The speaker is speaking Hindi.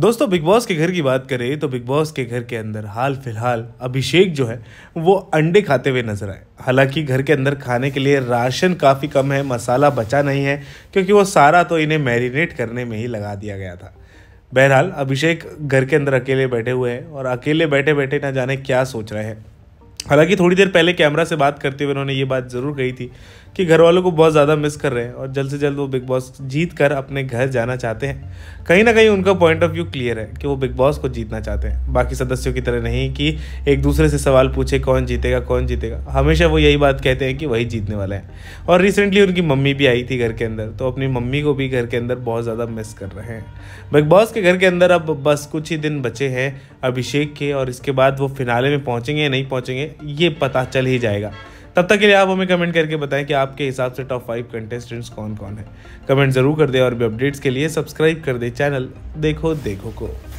दोस्तों बिग बॉस के घर की बात करें तो बिग बॉस के घर के अंदर हाल फिलहाल अभिषेक जो है वो अंडे खाते हुए नजर आए हालांकि घर के अंदर खाने के लिए राशन काफ़ी कम है मसाला बचा नहीं है क्योंकि वो सारा तो इन्हें मैरिनेट करने में ही लगा दिया गया था बहरहाल अभिषेक घर के अंदर अकेले बैठे हुए हैं और अकेले बैठे बैठे ना जाने क्या सोच रहे हैं हालांकि थोड़ी देर पहले कैमरा से बात करते हुए उन्होंने ये बात ज़रूर कही थी कि घर वालों को बहुत ज़्यादा मिस कर रहे हैं और जल्द से जल्द वो बिग बॉस जीत कर अपने घर जाना चाहते हैं कहीं ना कहीं उनका पॉइंट ऑफ व्यू क्लियर है कि वो बिग बॉस को जीतना चाहते हैं बाकी सदस्यों की तरह नहीं कि एक दूसरे से सवाल पूछे कौन जीतेगा कौन जीतेगा हमेशा वो यही बात कहते हैं कि वही जीतने वाला है और रिसेंटली उनकी मम्मी भी आई थी घर के अंदर तो अपनी मम्मी को भी घर के अंदर बहुत ज़्यादा मिस कर रहे हैं बिग बॉस के घर के अंदर अब बस कुछ ही दिन बचे हैं अभिषेक के और इसके बाद वो फिनाले में पहुँचेंगे या नहीं पहुँचेंगे ये पता चल ही जाएगा तब तक के लिए आप हमें कमेंट करके बताएं कि आपके हिसाब से टॉप फाइव कंटेस्टेंट्स कौन कौन है कमेंट ज़रूर कर दे और भी अपडेट्स के लिए सब्सक्राइब कर दे चैनल देखो देखो को